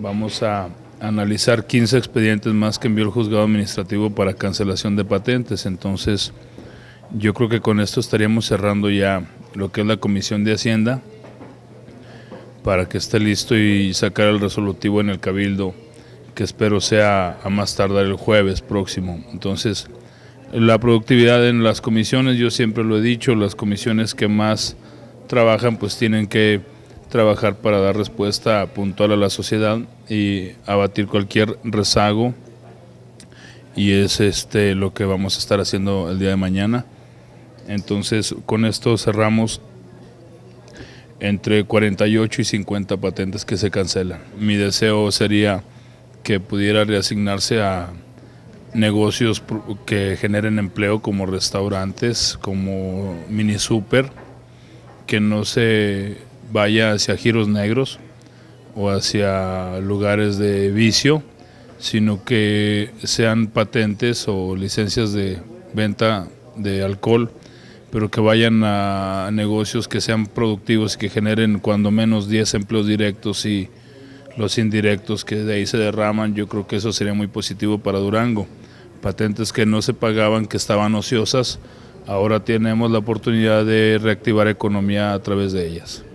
Vamos a analizar 15 expedientes más que envió el juzgado administrativo para cancelación de patentes. Entonces, yo creo que con esto estaríamos cerrando ya lo que es la Comisión de Hacienda para que esté listo y sacar el resolutivo en el Cabildo, que espero sea a más tardar el jueves próximo. Entonces, la productividad en las comisiones, yo siempre lo he dicho, las comisiones que más trabajan pues tienen que trabajar para dar respuesta puntual a la sociedad y abatir cualquier rezago y es este lo que vamos a estar haciendo el día de mañana. Entonces, con esto cerramos entre 48 y 50 patentes que se cancelan. Mi deseo sería que pudiera reasignarse a negocios que generen empleo como restaurantes, como mini super, que no se vaya hacia giros negros o hacia lugares de vicio, sino que sean patentes o licencias de venta de alcohol, pero que vayan a negocios que sean productivos y que generen cuando menos 10 empleos directos y los indirectos que de ahí se derraman, yo creo que eso sería muy positivo para Durango. Patentes que no se pagaban, que estaban ociosas, ahora tenemos la oportunidad de reactivar economía a través de ellas.